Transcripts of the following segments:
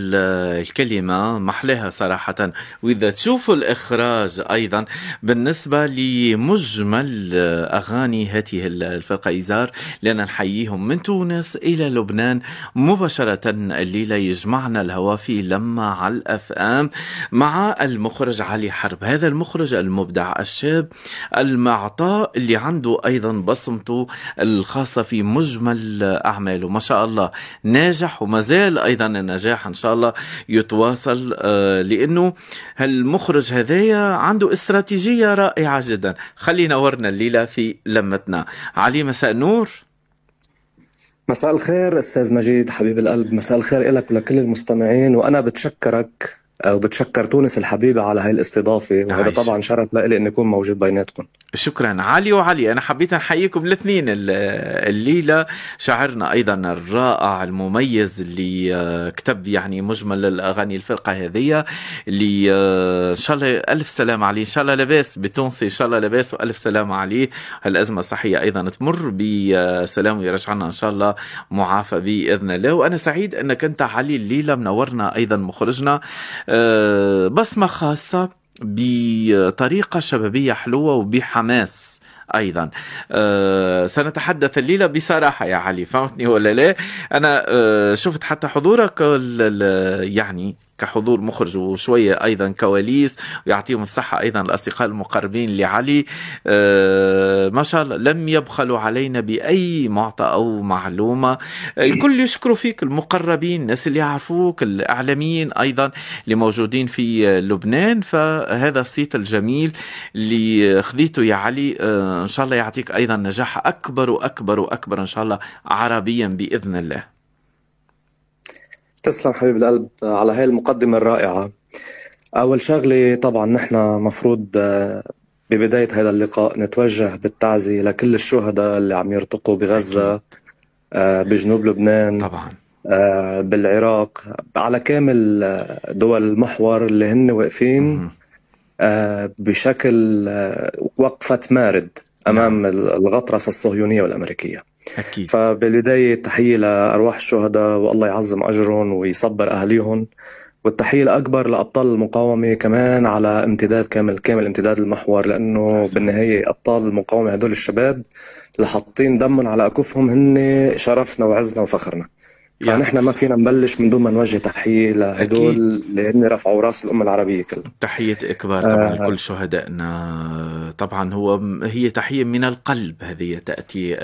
الكلمة محلاها صراحة وإذا تشوفوا الإخراج أيضا بالنسبة لمجمل أغاني هذه الفرقة إزار لأن نحييهم من تونس إلى لبنان مباشرة الليلة يجمعنا الهوا في لما على الأف أم مع المخرج علي حرب هذا المخرج المبدع الشاب المعطاء اللي عنده أيضا بصمته الخاصة في مجمل أعماله ما شاء الله ناجح ومازال أيضا النجاح إن شاء شاء الله يتواصل آه، لانه هالمخرج هذايا عنده استراتيجيه رائعه جدا خلينا نورنا الليله في لمتنا علي مساء النور مساء الخير استاذ مجيد حبيب القلب مساء الخير لك ولكل المستمعين وانا بتشكرك وبتشكر تونس الحبيبه على هاي الاستضافه وهذا طبعا شرف لإلي اني اكون موجود بيناتكم شكرا علي وعلي انا حبيت احييكم الاثنين الليله شاعرنا ايضا الرائع المميز اللي آه، كتب يعني مجمل الاغاني الفرقه هذه اللي آه، ان شاء الله الف سلام عليه ان شاء الله لباس بتونسي ان شاء الله لباس والف سلام عليه هالازمه الصحيه ايضا تمر بسلام آه، ويرجعنا ان شاء الله معافى باذن الله وانا سعيد انك انت علي الليله منورنا ايضا مخرجنا آه، بصمة خاصة بطريقة شبابية حلوة وبحماس ايضا أه سنتحدث الليله بصراحه يا علي فهمتني ولا لا انا أه شفت حتى حضورك يعني كحضور مخرج وشوية أيضا كواليس ويعطيهم الصحة أيضا الأصدقاء المقربين لعلي آه، ما شاء الله لم يبخلوا علينا بأي معطى أو معلومة الكل يشكروا فيك المقربين الناس اللي يعرفوك الإعلاميين أيضا اللي موجودين في لبنان فهذا الصيت الجميل اللي خذيته يا علي آه، إن شاء الله يعطيك أيضا نجاح أكبر وأكبر وأكبر إن شاء الله عربيا بإذن الله تسلم حبيب القلب على هاي المقدمة الرائعة أول شغلة طبعا نحن مفروض آه، ببداية هذا اللقاء نتوجه بالتعزية لكل الشهداء اللي عم يرتقوا بغزة آه، بجنوب لبنان طبعا آه، بالعراق على كامل دول المحور اللي هن واقفين بشكل وقفة مارد أمام نعم. الغطرسة الصهيونية والأمريكية أكيد فبالبداية تحية لأرواح الشهداء والله يعظم أجرهم ويصبر أهليهم والتحية الأكبر لأبطال المقاومة كمان على امتداد كامل كامل امتداد المحور لأنه بالنهاية أبطال المقاومة هدول الشباب اللي حاطين دمهم على أكفهم هن شرفنا وعزنا وفخرنا يعني احنا ما فينا نبلش من دون ما نوجه تحيه لهدول اللي هن رفعوا راس الامه العربيه كلها تحيه اكبار طبعا آه. لكل شهدائنا طبعا هو هي تحيه من القلب هذه تاتي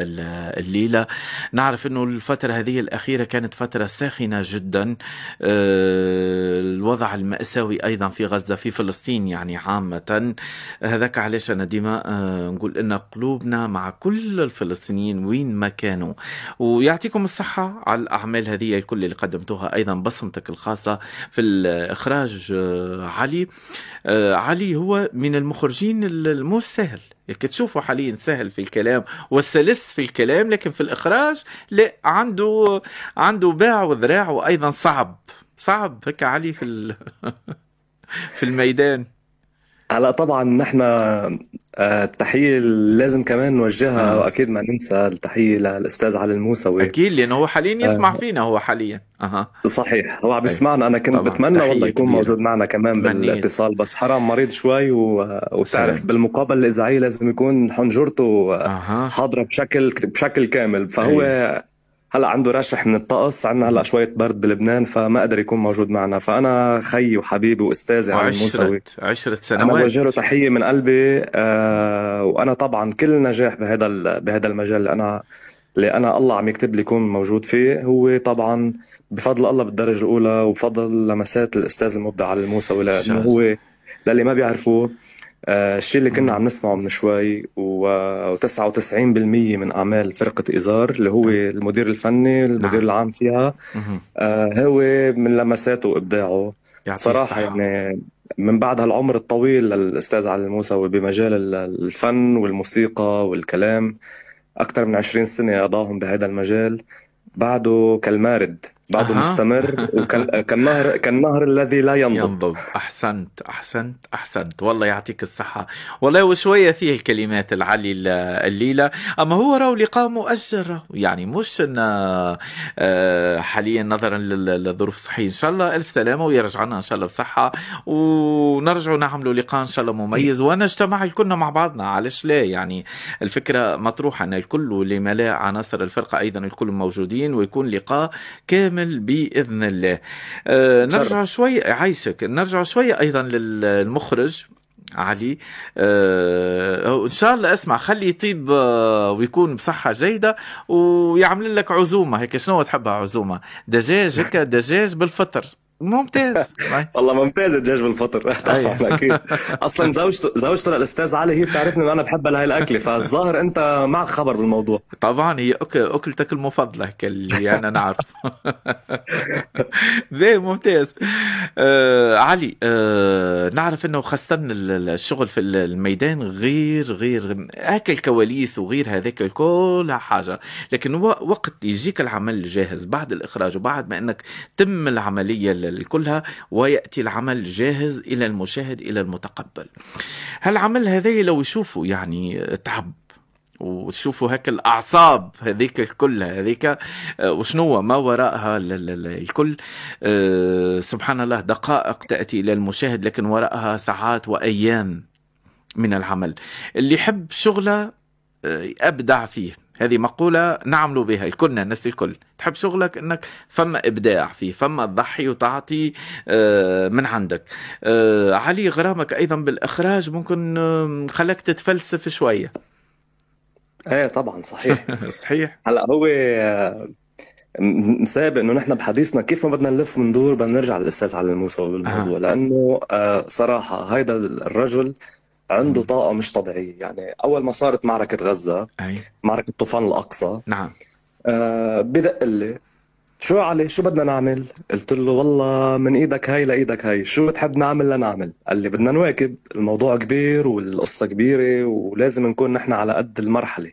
الليله نعرف انه الفتره هذه الاخيره كانت فتره ساخنه جدا آه، الوضع الماساوي ايضا في غزه في فلسطين يعني عامه هذاك علاش انا ديما آه، نقول ان قلوبنا مع كل الفلسطينيين وين ما كانوا ويعطيكم الصحه على الاعمال الهديه الكل اللي قدمتوها ايضا بصمتك الخاصه في الاخراج آه، علي آه، علي هو من المخرجين المو سهل يعني تشوفوا حاليا سهل في الكلام وسلس في الكلام لكن في الاخراج لا عنده عنده باع وذراع وايضا صعب صعب هكا علي في في الميدان هلا طبعا نحن آه، التحية لازم كمان نوجهها آه. واكيد ما ننسى التحية للاستاذ علي الموسوي اكيد لانه هو حاليا آه. يسمع آه. فينا هو حاليا اها صحيح هو عم طيب. يسمعنا انا كنت بتمنى والله يكون كبيرة. موجود معنا كمان بالاتصال بس حرام مريض شوي و... وبتعرف سلام. بالمقابله الاذاعيه لازم يكون حنجرته أه. حاضره بشكل بشكل كامل فهو طيب. هلا عنده رشح من الطقس عندنا هلا شويه برد بلبنان فما قدر يكون موجود معنا فانا خيي وحبيبي واستاذي علي الموسوي عشرة سنوات انا بوجه له تحيه من قلبي آه وانا طبعا كل نجاح بهذا بهذا المجال اللي انا اللي انا الله عم يكتب لي يكون موجود فيه هو طبعا بفضل الله بالدرجه الاولى وبفضل لمسات الاستاذ المبدع علي الموسوي لانه هو للي ما بيعرفوه آه، الشيء اللي كنا عم نسمعه من شوي و99% من اعمال فرقه ازار اللي هو المدير الفني المدير نعم. العام فيها آه، هو من لمساته وابداعه صراحه يعني من بعد هالعمر الطويل للاستاذ علي الموسوي بمجال الفن والموسيقى والكلام اكثر من 20 سنه قضاهم بهذا المجال بعده كالمارد بعده مستمر وكان كان نهر كان نهر الذي لا ينضب ينضب احسنت احسنت احسنت والله يعطيك الصحه والله وشويه فيه الكلمات العلي الليله اما هو راهو لقاء مؤجر يعني مش إن آه، حاليا نظرا للظروف الصحيه ان شاء الله الف سلامه ويرجع لنا ان شاء الله بصحه ونرجعوا نعملوا لقاء ان شاء الله مميز ونجتمع الكلنا مع بعضنا علاش لا يعني الفكره مطروحه ان الكل واللي ملا عناصر الفرقه ايضا الكل موجودين ويكون لقاء كامل كامل باذن الله آه، نرجع شوي عايشك نرجع شوي ايضا للمخرج علي آه ان شاء الله اسمع خلي يطيب آه ويكون بصحه جيده ويعمل لك عزومه هيك شنو تحبها عزومه دجاج هيك دجاج بالفطر ممتاز والله ممتاز دجاج بالفطر أيوة. اكيد اصلا زوجته زوجته للاستاذ علي هي بتعرفني انه انا بحب لهي الاكله فالظاهر انت معك خبر بالموضوع طبعا هي اكلتك المفضله كاللي انا نعرف ذي ممتاز آه علي آه نعرف انه خاصه الشغل في الميدان غير غير هكا الكواليس وغير هذاك كل حاجه لكن وقت يجيك العمل جاهز بعد الاخراج وبعد ما انك تم العمليه كلها ويأتي العمل جاهز إلى المشاهد إلى المتقبل هالعمل هذا لو يشوفوا يعني تعب وتشوفوا هيك الاعصاب هذيك كلها هذيك آه، وشنو ما وراءها الكل آه، سبحان الله دقائق تاتي الى المشاهد لكن وراءها ساعات وايام من العمل اللي يحب شغله آه، ابدع فيه هذه مقولة نعمل بها الكلنا الناس الكل تحب شغلك انك فما ابداع فيه فما تضحي وتعطي آه، من عندك آه، علي غرامك ايضا بالاخراج ممكن خلاك تتفلسف شوية ايه طبعا صحيح صحيح هلا هو آه، مساب انه نحن بحديثنا كيف ما بدنا نلف وندور بدنا نرجع للاستاذ علي الموسى بالموضوع آه. لانه صراحه هيدا الرجل عنده طاقة مش طبيعية يعني أول ما صارت معركة غزة أي. معركة طوفان الأقصى نعم آه بدق لي شو علي شو بدنا نعمل قلت له والله من ايدك هاي لايدك هاي شو بتحب نعمل لنعمل قال لي بدنا نواكب الموضوع كبير والقصة كبيرة ولازم نكون نحن على قد المرحلة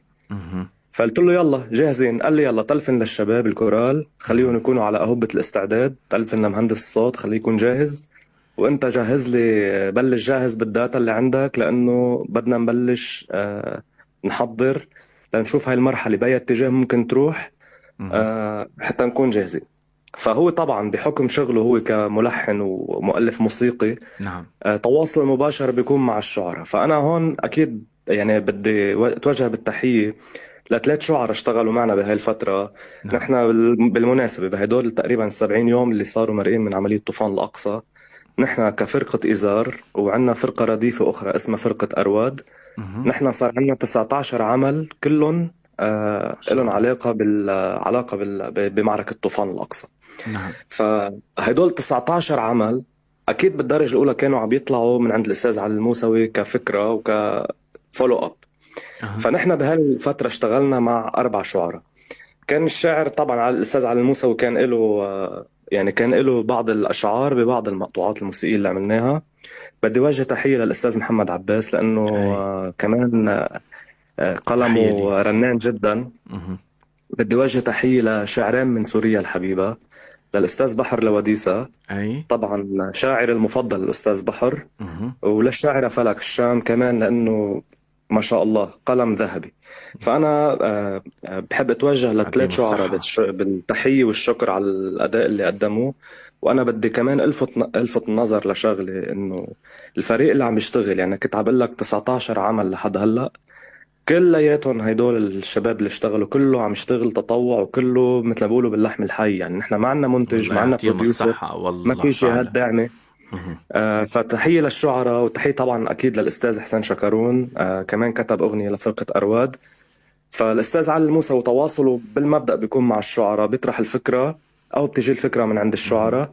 فقلت له يلا جاهزين قال لي يلا تلفن للشباب الكورال خليهم يكونوا على أهبة الاستعداد تلفن لمهندس الصوت خليه يكون جاهز وانت جهز لي بلش جاهز بالداتا اللي عندك لانه بدنا نبلش آه، نحضر لنشوف هاي المرحله باي اتجاه ممكن تروح آه، حتى نكون جاهزين فهو طبعا بحكم شغله هو كملحن ومؤلف موسيقي نعم آه، تواصل تواصله المباشر بيكون مع الشعراء فانا هون اكيد يعني بدي اتوجه بالتحيه لثلاث شعراء اشتغلوا معنا بهاي الفترة نعم. نحن بالمناسبة بهدول تقريبا 70 يوم اللي صاروا مرئين من عملية طوفان الأقصى نحن كفرقة إزار وعندنا فرقة رديفة أخرى اسمها فرقة أرواد نحن صار عندنا 19 عمل كلهم آه لهم علاقة بال علاقة بال... بمعركة طوفان الأقصى نعم فهدول 19 عمل أكيد بالدرجة الأولى كانوا عم يطلعوا من عند الأستاذ علي الموسوي كفكرة وكفولو أب فنحن بهالفترة اشتغلنا مع أربع شعراء كان الشاعر طبعا على الأستاذ علي الموسوي كان له آه، يعني كان له بعض الاشعار ببعض المقطوعات الموسيقيه اللي عملناها بدي وجه تحيه للاستاذ محمد عباس لانه أي. آه، كمان آه، آه، قلمه رنان جدا مه. بدي وجه تحيه لشاعرين من سوريا الحبيبه للاستاذ بحر لوديسة اي طبعا شاعري المفضل الاستاذ بحر مه. وللشاعره فلك الشام كمان لانه ما شاء الله قلم ذهبي فانا آه، آه، بحب اتوجه لثلاث شعراء بالتحيه والشكر على الاداء اللي قدموه وانا بدي كمان الفت الفت النظر لشغله انه الفريق اللي عم يشتغل يعني كنت عم لك 19 عمل لحد هلا كلياتهم هدول الشباب اللي اشتغلوا كله عم يشتغل تطوع وكله مثل ما بيقولوا باللحم الحي يعني نحن ما عندنا منتج ما عندنا بروديوسر ما في شيء هالدعمه آه، فتحيه للشعراء وتحيه طبعا اكيد للاستاذ حسين شكرون آه، كمان كتب اغنيه لفرقه ارواد فالاستاذ علي موسى وتواصله بالمبدا بيكون مع الشعراء بيطرح الفكره او بتجي الفكره من عند الشعراء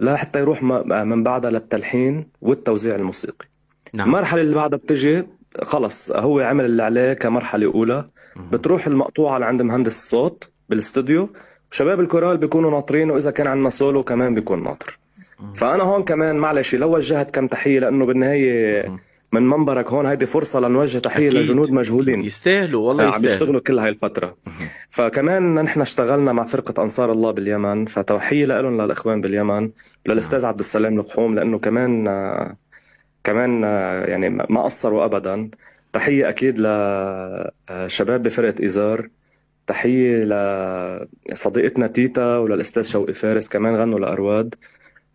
لا حتى يروح آه، من بعدها للتلحين والتوزيع الموسيقي نعم. المرحله اللي بعدها بتجي خلص هو عمل اللي عليه كمرحله اولى بتروح المقطوعه لعند مهندس الصوت بالاستوديو شباب الكورال بيكونوا ناطرين واذا كان عندنا سولو كمان بيكون ناطر فانا هون كمان معلش لو وجهت كم تحيه لانه بالنهايه من منبرك هون هيدي فرصة لنوجه تحية أكيد. لجنود مجهولين يستاهلوا والله نعم، يستاهلوا عم يشتغلوا كل هاي الفترة فكمان نحن اشتغلنا مع فرقة أنصار الله باليمن فتوحية لهم للإخوان باليمن للأستاذ نعم. عبد السلام لقحوم لأنه كمان كمان يعني ما قصروا أبدا تحية أكيد لشباب بفرقة إزار تحية لصديقتنا تيتا وللأستاذ شوقي فارس كمان غنوا لأرواد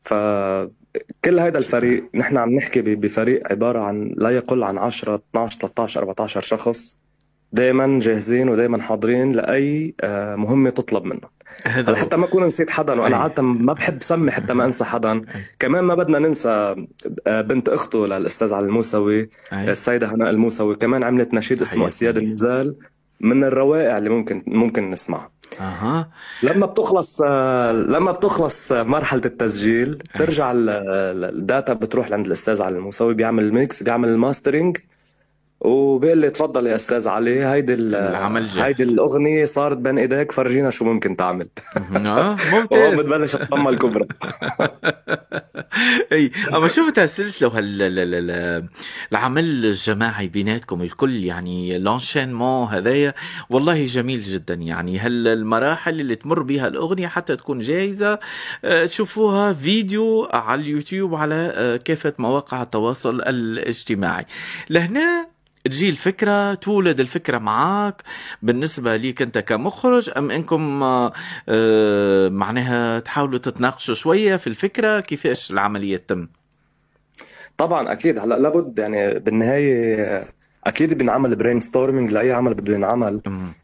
فكل هذا الفريق نحن عم نحكي بفريق عباره عن لا يقل عن 10 12 13 14 شخص دائما جاهزين ودائما حاضرين لاي آه، مهمه تطلب منهم هذا حتى ما اكون نسيت حدا وانا عاده ما بحب سمي حتى ما انسى حدا كمان ما بدنا ننسى آه، بنت اخته للاستاذ علي الموسوي آه، السيده هناء الموسوي كمان عملت نشيد اسمه اسياد النزال من الروائع اللي ممكن ممكن نسمعها اها لما بتخلص لما بتخلص مرحله التسجيل بترجع الداتا بتروح لعند الاستاذ علي الموسوي بيعمل الميكس بيعمل الماسترينج وبيقول لي تفضل يا استاذ علي هيدي العمل هيدي الاغنيه صارت بين ايديك فرجينا شو ممكن تعمل اه ممتاز بتبلش الطمه الكبرى اي اما شفت هالسلسله وهال العمل الجماعي بيناتكم الكل يعني لونشينمون هذايا والله جميل جدا يعني هالمراحل اللي تمر بها الاغنيه حتى تكون جاهزه آه، تشوفوها فيديو على اليوتيوب على آه، كافه مواقع التواصل الاجتماعي لهنا تجي الفكرة تولد الفكرة معاك بالنسبة ليك أنت كمخرج أم أنكم آه،, آه معناها تحاولوا تتناقشوا شوية في الفكرة كيفاش العملية تتم طبعا أكيد هلا لابد يعني بالنهاية اكيد بنعمل برين ستورمينج لاي عمل بده ينعمل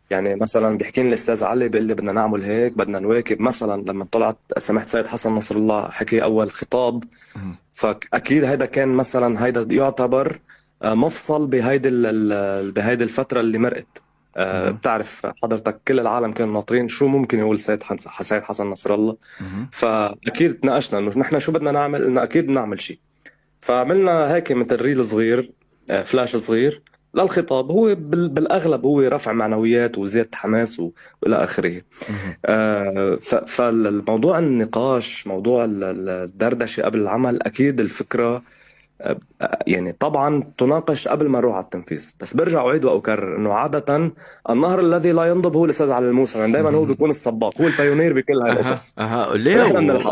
يعني مثلا بيحكي لي الاستاذ علي بيقول لي بدنا نعمل هيك بدنا نواكب مثلا لما طلعت سمحت سيد حسن نصر الله حكي اول خطاب فاكيد هيدا كان مثلا هيدا يعتبر آه، مفصل بهيدي بهيدي الفتره اللي مرقت آه، بتعرف حضرتك كل العالم كانوا ناطرين شو ممكن يقول سيد سيد حسن نصر الله فاكيد تناقشنا انه نحن شو بدنا نعمل انه اكيد نعمل شيء فعملنا هيك مثل ريل صغير آه، فلاش صغير للخطاب هو بالاغلب هو رفع معنويات وزياده حماس والى اخره فالموضوع النقاش موضوع الدردشه قبل العمل اكيد الفكره يعني طبعا تناقش قبل ما نروح على التنفيذ بس برجع اعيد واكرر انه عاده النهر الذي لا ينضب هو الاستاذ علي الموسى يعني دايما هو بيكون السباق هو البايونير بكل هالقصص اها ليه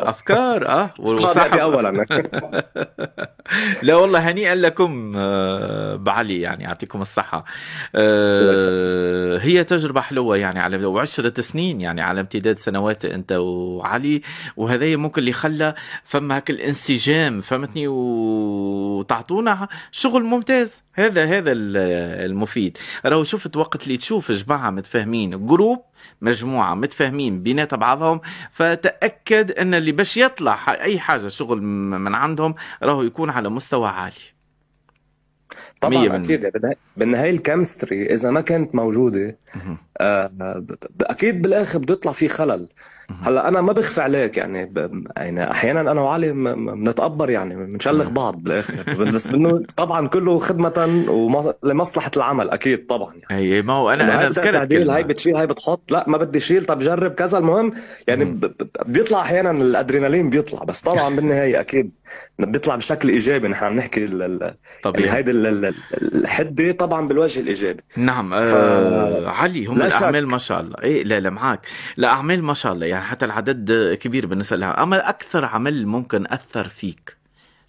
افكار اه والصحب اولا لا والله هنيئا لكم آه، بعلي يعني يعطيكم الصحه آه، هي تجربه حلوه يعني على وعشرة سنين يعني على امتداد سنوات انت وعلي وهذا ممكن اللي خلى فما هك الانسجام فهمتني و وتعطونا شغل ممتاز هذا هذا المفيد راهو شفت وقت اللي تشوف جماعه متفاهمين جروب مجموعه متفاهمين بينات بعضهم فتاكد ان اللي باش يطلع اي حاجه شغل من عندهم راهو يكون على مستوى عالي طبعا مية اكيد بالنهايه بالنهايه الكيمستري اذا ما كانت موجوده آه، اكيد بالاخر بده يطلع في خلل هلا انا ما بخفي عليك يعني يعني احيانا انا وعلي بنتقبر يعني بنشلخ بعض بالاخر بس انه طبعا كله خدمه لمصلحه العمل اكيد طبعا يعني اي ما هو انا انا ذكرت هاي بتشيل هاي بتحط لا ما بدي شيل طب جرب كذا المهم يعني بيطلع احيانا الادرينالين بيطلع بس طبعا بالنهايه اكيد بيطلع بشكل ايجابي نحن عم نحكي طبيعي يعني هيدي الحده طبعا بالوجه الايجابي نعم ف... آه، علي هم الاعمال ما شاء الله ايه لا لا معك الاعمال ما شاء الله يعني حتى العدد كبير بالنسبه لها اما اكثر عمل ممكن اثر فيك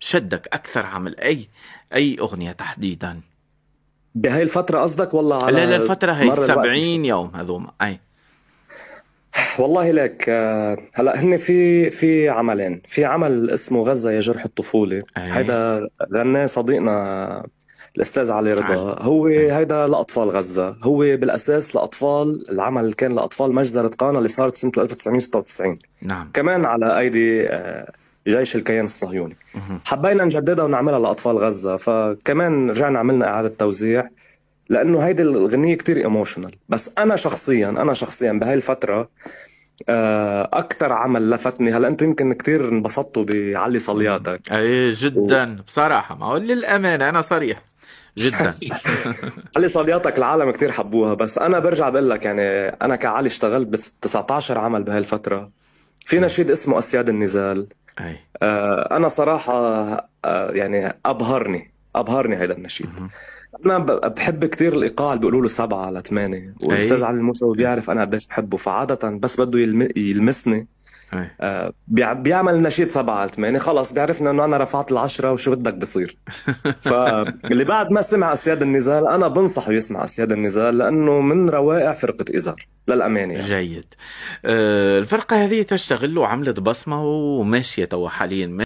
شدك اكثر عمل اي اي اغنيه تحديدا بهاي الفتره قصدك والله على لا لا الفتره هي 70 يوم هذوما اي والله لك آه، هلا هن في في عملين في عمل اسمه غزه يا جرح الطفوله هيدا غناه صديقنا الاستاذ علي رضا نعم. هو نعم. هيدا لاطفال غزه هو بالاساس لاطفال العمل اللي كان لاطفال مجزره قانا اللي صارت سنه 1996 نعم كمان على ايدي آه، جيش الكيان الصهيوني حبينا نجددها ونعملها لاطفال غزه فكمان رجعنا عملنا اعاده توزيع لانه هيدي الغنيه كتير ايموشنال بس انا شخصيا انا شخصيا بهاي الفتره آه، اكثر عمل لفتني هلا انتم يمكن كثير انبسطتوا بعلي صلياتك اي جدا و... بصراحه ما اقول للامانه انا صريح جدا علي صلياتك العالم كتير حبوها بس انا برجع بقول لك يعني انا كعلي اشتغلت ب 19 عمل بهالفتره في نشيد اسمه اسياد النزال أي. آه انا صراحه آه يعني ابهرني ابهرني هذا النشيد انا بحب كثير الايقاع اللي بيقولوا له سبعه على ثمانيه والاستاذ علي الموسوي بيعرف انا قديش بحبه فعاده بس بده يلمسني إيه. آه بيعمل نشيد سبعة على ثمانية خلص بيعرفنا انه انا رفعت العشرة وشو بدك بصير فاللي بعد ما سمع اسياد النزال انا بنصحه يسمع اسياد النزال لانه من روائع فرقة ازار للامانة يعني. جيد آه الفرقة هذه تشتغل وعملت بصمة وماشية توا حاليا